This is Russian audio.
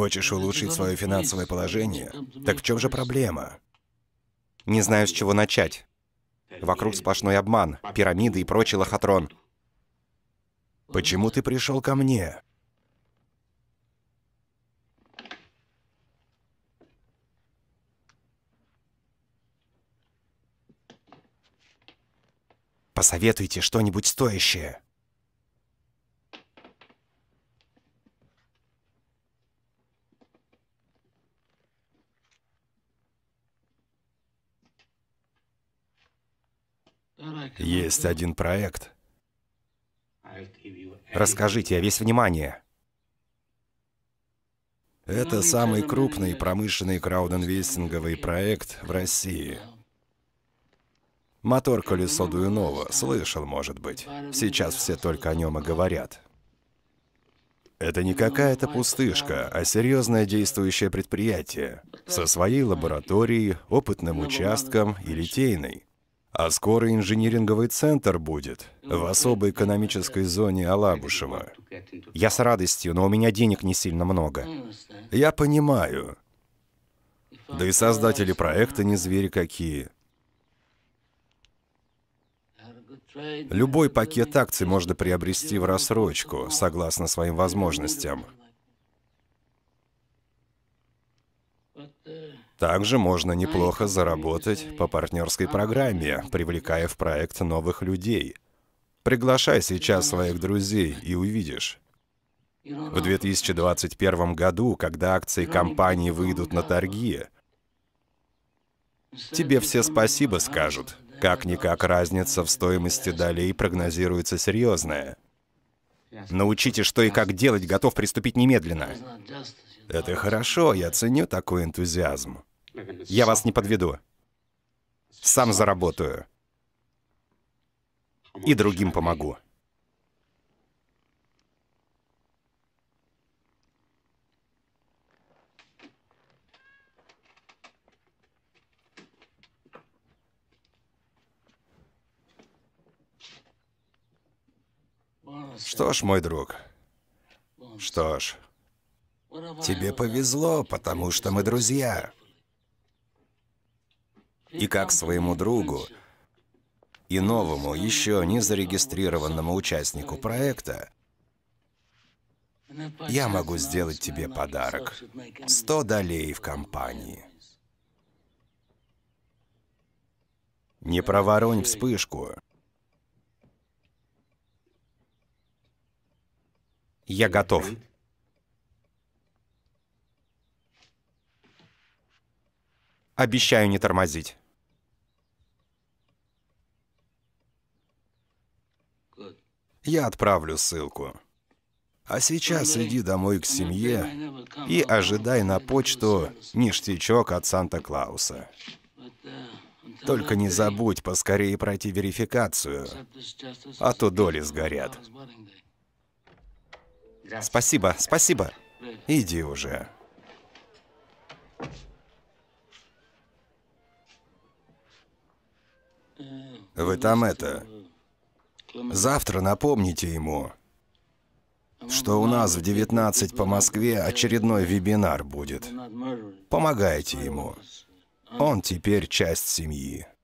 Хочешь улучшить свое финансовое положение? Так в чем же проблема? Не знаю, с чего начать. Вокруг сплошной обман, пирамиды и прочий лохотрон. Почему ты пришел ко мне? Посоветуйте что-нибудь стоящее. Есть один проект. Расскажите, я весь внимание. Это ну, самый крупный промышленный краудинвестинговый проект в России. Мотор-колесо Дуюнова, слышал, может быть. Сейчас все только о нем и говорят. Это не ну, какая-то пустышка, а серьезное действующее предприятие со своей лабораторией, опытным участком и литейной. А скоро инжиниринговый центр будет в ну, особой экономической зоне Алабушева. Я с радостью, но у меня денег не сильно много. Ну, я понимаю. Да и создатели проекта не звери какие. Любой пакет акций можно приобрести в рассрочку, согласно своим возможностям. Также можно неплохо заработать по партнерской программе, привлекая в проект новых людей. Приглашай сейчас своих друзей и увидишь. В 2021 году, когда акции компании выйдут на торги, тебе все спасибо скажут. Как-никак разница в стоимости долей прогнозируется серьезная. Научите, что и как делать, готов приступить немедленно. Это хорошо, я ценю такой энтузиазм. Я вас не подведу. Сам заработаю. И другим помогу. Что ж, мой друг, что ж, тебе повезло, потому что мы друзья. И как своему другу и новому, еще не зарегистрированному участнику проекта, я могу сделать тебе подарок. 100 долей в компании. Не проворонь вспышку. Я готов. Обещаю не тормозить. Я отправлю ссылку. А сейчас иди домой к семье и ожидай на почту ништячок от Санта-Клауса. Только не забудь поскорее пройти верификацию, а то доли сгорят. Спасибо, спасибо. Иди уже. Вы там это... Завтра напомните ему, что у нас в 19 по Москве очередной вебинар будет. Помогайте ему. Он теперь часть семьи.